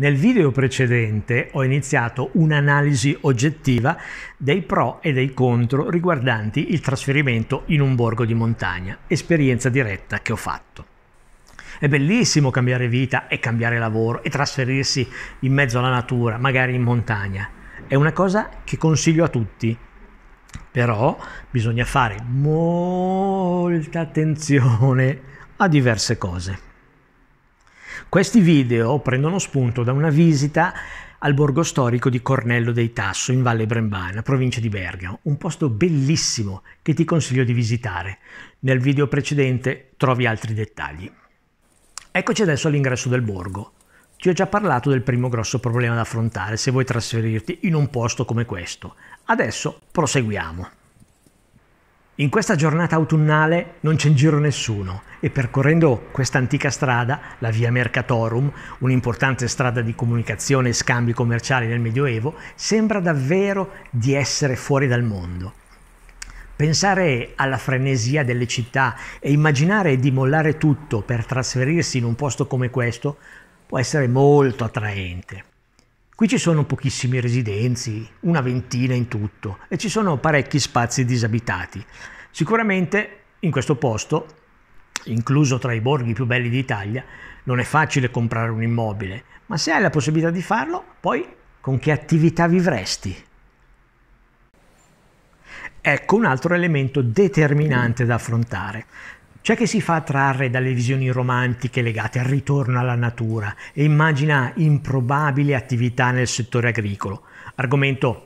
Nel video precedente ho iniziato un'analisi oggettiva dei pro e dei contro riguardanti il trasferimento in un borgo di montagna, esperienza diretta che ho fatto. È bellissimo cambiare vita e cambiare lavoro e trasferirsi in mezzo alla natura, magari in montagna. È una cosa che consiglio a tutti, però bisogna fare molta attenzione a diverse cose. Questi video prendono spunto da una visita al borgo storico di Cornello dei Tasso in Valle Brembana, provincia di Bergamo, un posto bellissimo che ti consiglio di visitare. Nel video precedente trovi altri dettagli. Eccoci adesso all'ingresso del borgo. Ti ho già parlato del primo grosso problema da affrontare se vuoi trasferirti in un posto come questo. Adesso proseguiamo. In questa giornata autunnale non c'è in giro nessuno e percorrendo questa antica strada, la via Mercatorum, un'importante strada di comunicazione e scambi commerciali nel Medioevo, sembra davvero di essere fuori dal mondo. Pensare alla frenesia delle città e immaginare di mollare tutto per trasferirsi in un posto come questo può essere molto attraente. Qui ci sono pochissimi residenzi, una ventina in tutto, e ci sono parecchi spazi disabitati. Sicuramente in questo posto, incluso tra i borghi più belli d'Italia, non è facile comprare un immobile, ma se hai la possibilità di farlo, poi con che attività vivresti? Ecco un altro elemento determinante da affrontare. C'è cioè, chi si fa attrarre dalle visioni romantiche legate al ritorno alla natura e immagina improbabili attività nel settore agricolo, argomento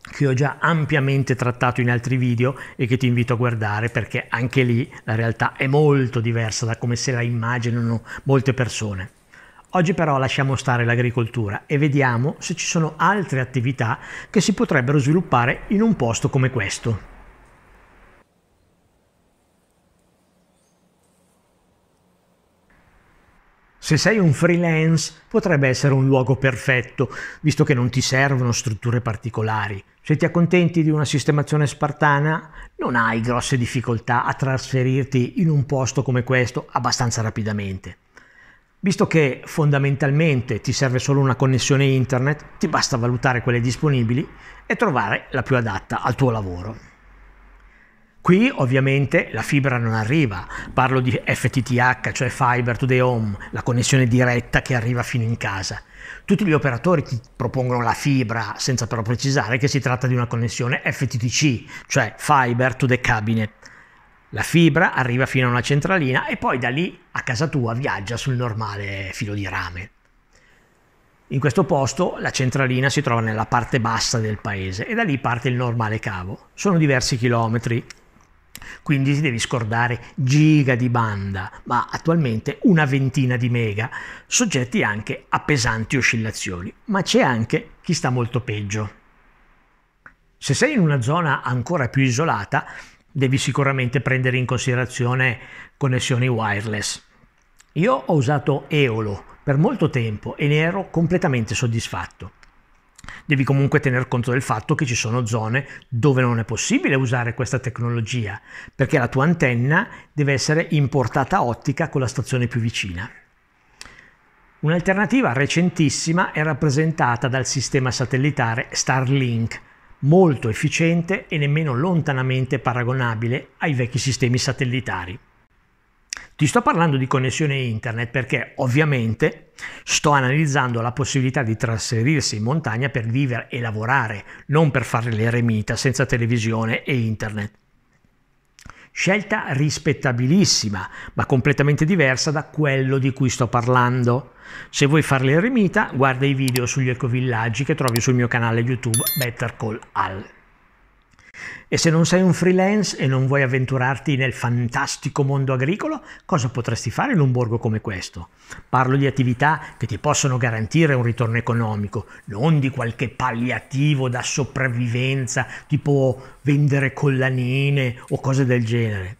che ho già ampiamente trattato in altri video e che ti invito a guardare perché anche lì la realtà è molto diversa da come se la immaginano molte persone. Oggi però lasciamo stare l'agricoltura e vediamo se ci sono altre attività che si potrebbero sviluppare in un posto come questo. Se sei un freelance potrebbe essere un luogo perfetto, visto che non ti servono strutture particolari. Se ti accontenti di una sistemazione spartana, non hai grosse difficoltà a trasferirti in un posto come questo abbastanza rapidamente. Visto che fondamentalmente ti serve solo una connessione internet, ti basta valutare quelle disponibili e trovare la più adatta al tuo lavoro. Qui ovviamente la fibra non arriva, parlo di FTTH, cioè Fiber to the Home, la connessione diretta che arriva fino in casa. Tutti gli operatori ti propongono la fibra senza però precisare che si tratta di una connessione FTTC, cioè Fiber to the Cabinet. La fibra arriva fino a una centralina e poi da lì a casa tua viaggia sul normale filo di rame. In questo posto la centralina si trova nella parte bassa del paese e da lì parte il normale cavo. Sono diversi chilometri quindi ti devi scordare giga di banda, ma attualmente una ventina di mega, soggetti anche a pesanti oscillazioni, ma c'è anche chi sta molto peggio. Se sei in una zona ancora più isolata, devi sicuramente prendere in considerazione connessioni wireless. Io ho usato Eolo per molto tempo e ne ero completamente soddisfatto. Devi comunque tener conto del fatto che ci sono zone dove non è possibile usare questa tecnologia, perché la tua antenna deve essere in portata ottica con la stazione più vicina. Un'alternativa recentissima è rappresentata dal sistema satellitare Starlink, molto efficiente e nemmeno lontanamente paragonabile ai vecchi sistemi satellitari. Ti sto parlando di connessione internet perché ovviamente sto analizzando la possibilità di trasferirsi in montagna per vivere e lavorare, non per fare l'eremita senza televisione e internet. Scelta rispettabilissima, ma completamente diversa da quello di cui sto parlando. Se vuoi fare l'eremita, guarda i video sugli ecovillaggi che trovi sul mio canale YouTube Better Call Al. E se non sei un freelance e non vuoi avventurarti nel fantastico mondo agricolo, cosa potresti fare in un borgo come questo? Parlo di attività che ti possono garantire un ritorno economico, non di qualche palliativo da sopravvivenza, tipo vendere collanine o cose del genere.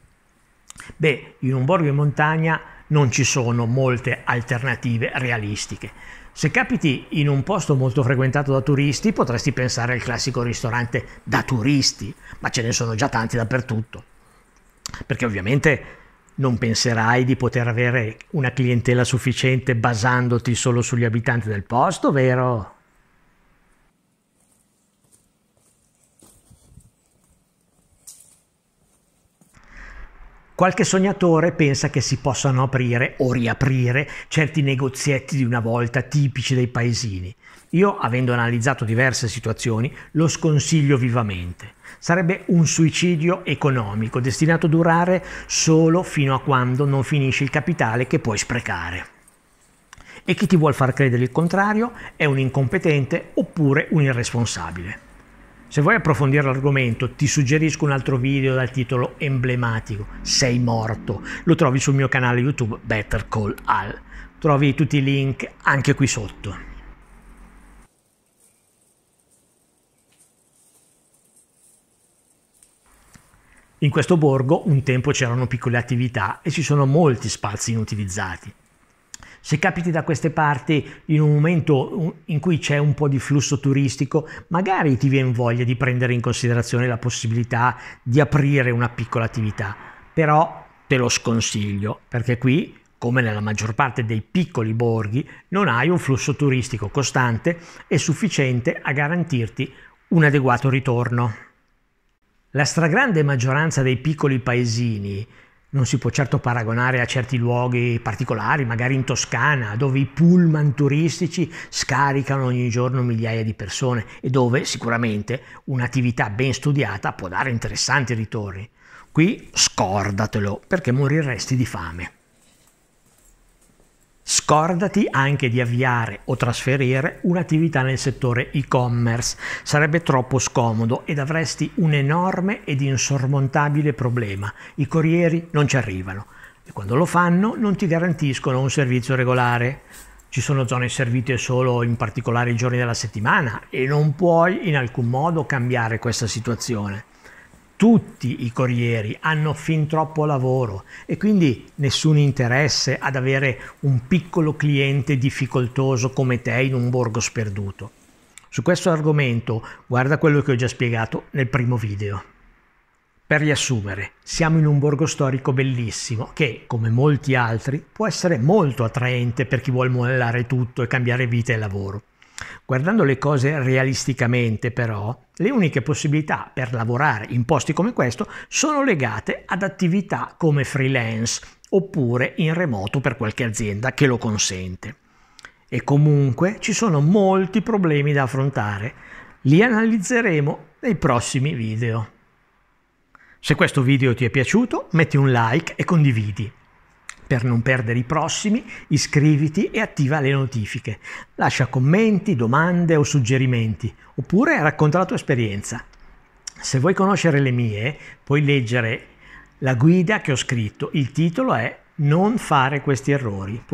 Beh, in un borgo in montagna non ci sono molte alternative realistiche. Se capiti in un posto molto frequentato da turisti, potresti pensare al classico ristorante da turisti, ma ce ne sono già tanti dappertutto. Perché ovviamente non penserai di poter avere una clientela sufficiente basandoti solo sugli abitanti del posto, vero? Qualche sognatore pensa che si possano aprire o riaprire certi negozietti di una volta tipici dei paesini. Io, avendo analizzato diverse situazioni, lo sconsiglio vivamente. Sarebbe un suicidio economico destinato a durare solo fino a quando non finisce il capitale che puoi sprecare. E chi ti vuol far credere il contrario è un incompetente oppure un irresponsabile. Se vuoi approfondire l'argomento ti suggerisco un altro video dal titolo emblematico Sei morto, lo trovi sul mio canale YouTube Better Call Al. Trovi tutti i link anche qui sotto. In questo borgo un tempo c'erano piccole attività e ci sono molti spazi inutilizzati. Se capiti da queste parti in un momento in cui c'è un po' di flusso turistico, magari ti viene voglia di prendere in considerazione la possibilità di aprire una piccola attività, però te lo sconsiglio perché qui come nella maggior parte dei piccoli borghi, non hai un flusso turistico costante e sufficiente a garantirti un adeguato ritorno. La stragrande maggioranza dei piccoli paesini non si può certo paragonare a certi luoghi particolari, magari in Toscana, dove i pullman turistici scaricano ogni giorno migliaia di persone e dove sicuramente un'attività ben studiata può dare interessanti ritorni. Qui scordatelo perché moriresti di fame. Scordati anche di avviare o trasferire un'attività nel settore e-commerce, sarebbe troppo scomodo ed avresti un enorme ed insormontabile problema. I corrieri non ci arrivano e quando lo fanno non ti garantiscono un servizio regolare. Ci sono zone servite solo in particolari giorni della settimana e non puoi in alcun modo cambiare questa situazione tutti i corrieri hanno fin troppo lavoro e quindi nessun interesse ad avere un piccolo cliente difficoltoso come te in un borgo sperduto. Su questo argomento guarda quello che ho già spiegato nel primo video. Per riassumere, siamo in un borgo storico bellissimo che, come molti altri, può essere molto attraente per chi vuole mollare tutto e cambiare vita e lavoro. Guardando le cose realisticamente però, le uniche possibilità per lavorare in posti come questo sono legate ad attività come freelance oppure in remoto per qualche azienda che lo consente. E comunque ci sono molti problemi da affrontare, li analizzeremo nei prossimi video. Se questo video ti è piaciuto metti un like e condividi. Per non perdere i prossimi, iscriviti e attiva le notifiche. Lascia commenti, domande o suggerimenti, oppure racconta la tua esperienza. Se vuoi conoscere le mie, puoi leggere la guida che ho scritto. Il titolo è Non fare questi errori. Puoi